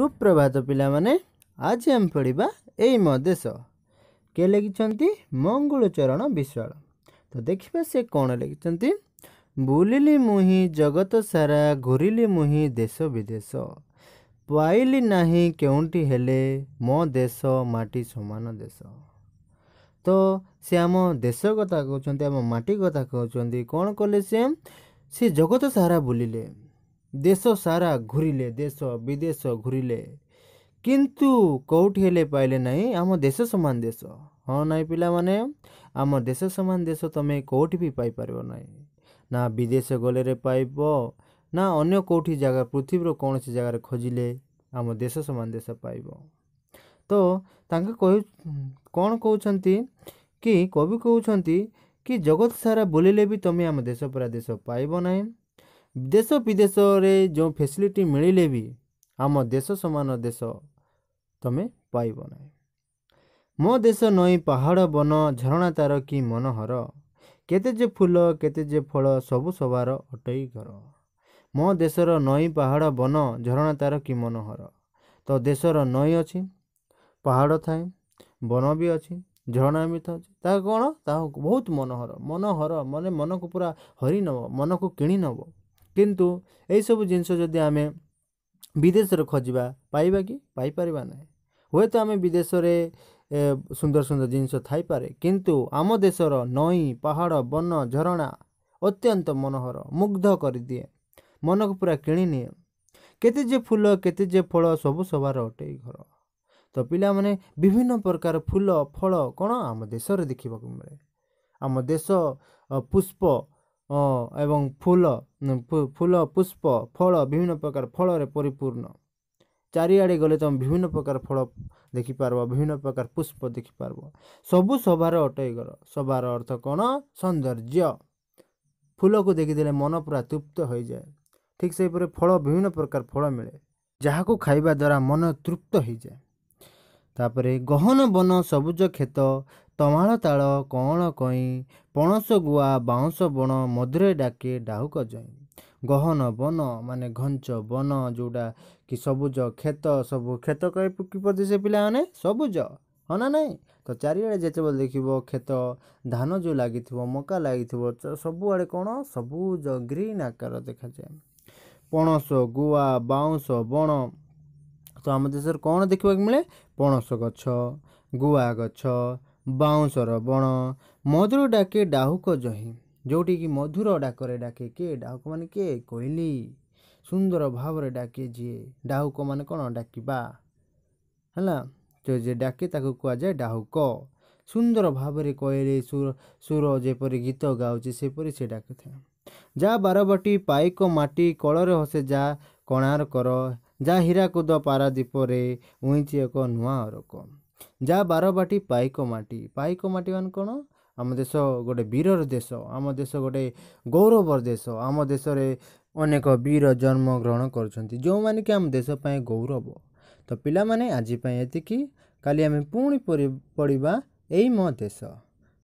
ସୁପ୍ରଭାତ ପିଲାମାନେ ଆଜି ଆମେ ପଢ଼ିବା ଏଇ ମୋ ଦେଶ କିଏ ଲେଖିଛନ୍ତି ମଙ୍ଗୁଳଚରଣ ବିଶ୍ୱାଳ ତ ଦେଖିବା ସେ କ'ଣ ଲେଖିଛନ୍ତି ବୁଲିଲି ମୁହିଁ ଜଗତ ସାରା ଘୁରିଲି ମୁହିଁ ଦେଶ ବିଦେଶ ପାଇଲି ନାହିଁ କେଉଁଠି ହେଲେ ମୋ ଦେଶ ମାଟି ସମାନ ଦେଶ ତ ସେ ଆମ ଦେଶ କଥା କହୁଛନ୍ତି ଆମ ମାଟି କଥା କହୁଛନ୍ତି କ'ଣ କଲେ ସେ ସେ ଜଗତ ସାରା ବୁଲିଲେ देश सारा घुरले देश विदेश घुरे किन्तु पाइले नै आम देश समान देश पिला माने आम देश समान देश तम केपार नै ना अन्य नयाँ के पृथ्वी र किन जग्गा खोजिले आम देश समान देश पाब त कि कवि कि जगत सारा भी तम आम देश परा देश पाब ଦେଶ ବିଦେଶରେ ଯେଉଁ ଫେସିଲିଟି ମିଳିଲେ ବି ଆମ ଦେଶ ସମାନ ଦେଶ ତୁମେ ପାଇବ ନାହିଁ ମୋ ଦେଶ ନଈ ପାହାଡ଼ ବନ ଝରଣା ତାର କି ମନୋହର କେତେ ଯେ ଫୁଲ କେତେ ଯେ ଫଳ ସବୁ ସବାର ଅଟେଇ ଘର ମୋ ଦେଶର ନଈ ପାହାଡ଼ ବନ ଝରଣା ତାର କି ମନୋହର ତ ଦେଶର ନଈ ଅଛି ପାହାଡ଼ ଥାଏ ବନ ବି ଅଛି ଝରଣା ବି ଥାଉଛି ତାହା କ'ଣ ତାହା ବହୁତ ମନୋହର ମନୋହର ମାନେ ମନକୁ ପୁରା ହରିନେବ ମନକୁ କିଣିନେବ କିନ୍ତୁ ଏହିସବୁ ଜିନିଷ ଯଦି ଆମେ ବିଦେଶରେ ଖୋଜିବା ପାଇବା କି ପାଇପାରିବା ନାହିଁ ହୁଏତ ଆମେ ବିଦେଶରେ ସୁନ୍ଦର ସୁନ୍ଦର ଜିନିଷ ଥାଇପାରେ କିନ୍ତୁ ଆମ ଦେଶର ନଈ ପାହାଡ଼ ବନ ଝରଣା ଅତ୍ୟନ୍ତ ମନୋହର ମୁଗ୍ଧ କରିଦିଏ ମନକୁ ପୁରା କିଣି ନିଏ କେତେ ଯେ ଫୁଲ କେତେ ଯେ ଫଳ ସବୁ ସବାର ଅଟେ ଘର ତ ପିଲାମାନେ ବିଭିନ୍ନ ପ୍ରକାର ଫୁଲ ଫଳ କ'ଣ ଆମ ଦେଶରେ ଦେଖିବାକୁ ମିଳେ ଆମ ଦେଶ ପୁଷ୍ପ ଏବଂ ଫୁଲ ଫୁଲ ପୁଷ୍ପ ଫଳ ବିଭିନ୍ନ ପ୍ରକାର ଫଳରେ ପରିପୂର୍ଣ୍ଣ ଚାରିଆଡ଼େ ଗଲେ ତୁମେ ବିଭିନ୍ନ ପ୍ରକାର ଫଳ ଦେଖିପାରିବ ବିଭିନ୍ନ ପ୍ରକାର ପୁଷ୍ପ ଦେଖିପାରିବ ସବୁ ସଭାରେ ଅଟେଇ କର ଶୋଭାର ଅର୍ଥ କ'ଣ ସୌନ୍ଦର୍ଯ୍ୟ ଫୁଲକୁ ଦେଖିଦେଲେ ମନ ପୁରା ତୃପ୍ତ ହୋଇଯାଏ ଠିକ୍ ସେହିପରି ଫଳ ବିଭିନ୍ନ ପ୍ରକାର ଫଳ ମିଳେ ଯାହାକୁ ଖାଇବା ଦ୍ୱାରା ମନ ତୃପ୍ତ ହୋଇଯାଏ ତାପରେ ଗହନ ବନ ସବୁଜ କ୍ଷେତ ତମାଳ ତାଳ କଅଁଳ କଇଁ ପଣସ ଗୁଆ ବାଉଁଶ ବଣ ମଧୁରେ ଡାକେ ଡାହୁକ ଜଇଁ ଗହନ ବନ ମାନେ ଘଞ୍ଚ ବନ ଯେଉଁଟା କି ସବୁଜ କ୍ଷେତ ସବୁ କ୍ଷେତ କିପରି ସେ ପିଲାମାନେ ସବୁଜ ହଁ ନା ନାହିଁ ତ ଚାରିଆଡ଼େ ଯେତେବେଳେ ଦେଖିବ କ୍ଷେତ ଧାନ ଯେଉଁ ଲାଗିଥିବ ମକା ଲାଗିଥିବ ସବୁଆଡ଼େ କ'ଣ ସବୁଜ ଗ୍ରୀନ୍ ଆକାର ଦେଖାଯାଏ ପଣସ ଗୁଆ ବାଉଁଶ ବଣ ତ ଆମ ଦେଶରେ କ'ଣ ଦେଖିବାକୁ ମିଳେ ପଣସ ଗଛ ଗୁଆ ଗଛ ବାଉଁଶର ବଣ ମଧୁର ଡାକେ ଡାହୁକ ଜହିଁ ଯେଉଁଠିକି ମଧୁର ଡାକରେ ଡାକେ କିଏ ଡାହୁକ ମାନେ କିଏ କୋଇଲି ସୁନ୍ଦର ଭାବରେ ଡାକେ ଯିଏ ଡାହୁକ ମାନେ କ'ଣ ଡାକିବା ହେଲା ଯିଏ ଡାକେ ତାକୁ କୁହାଯାଏ ଡାହୁକ ସୁନ୍ଦର ଭାବରେ କହିଲେ ସୁର ସୁର ଯେପରି ଗୀତ ଗାଉଛି ସେପରି ସେ ଡାକିଥାଏ ଯା ବାରବାଟି ପାଇକ ମାଟି କଳରେ ହସେ ଯା କଣାର ଯା ହୀରାକୁଦ ପାରା ପାରାଦ୍ୱୀପରେ ଉଇଁଚି ଏକ ନୂଆ ଅରକ ଯାହା ବାରବାଟି ପାଇକ ମାଟି ପାଇକ ମାଟି ମାନେ କ'ଣ ଆମ ଦେଶ ଗୋଟେ ବୀରର ଦେଶ ଆମ ଦେଶ ଗୋଟେ ଗୌରବର ଦେଶ ଆମ ଦେଶରେ ଅନେକ ବୀର ଜନ୍ମ ଗ୍ରହଣ କରୁଛନ୍ତି ଯେଉଁମାନେ କି ଆମ ଦେଶ ପାଇଁ ଗୌରବ ତ ପିଲାମାନେ ଆଜି ପାଇଁ ଏତିକି କାଲି ଆମେ ପୁଣି ପଡ଼ିବା ଏଇ ମୋ ଦେଶ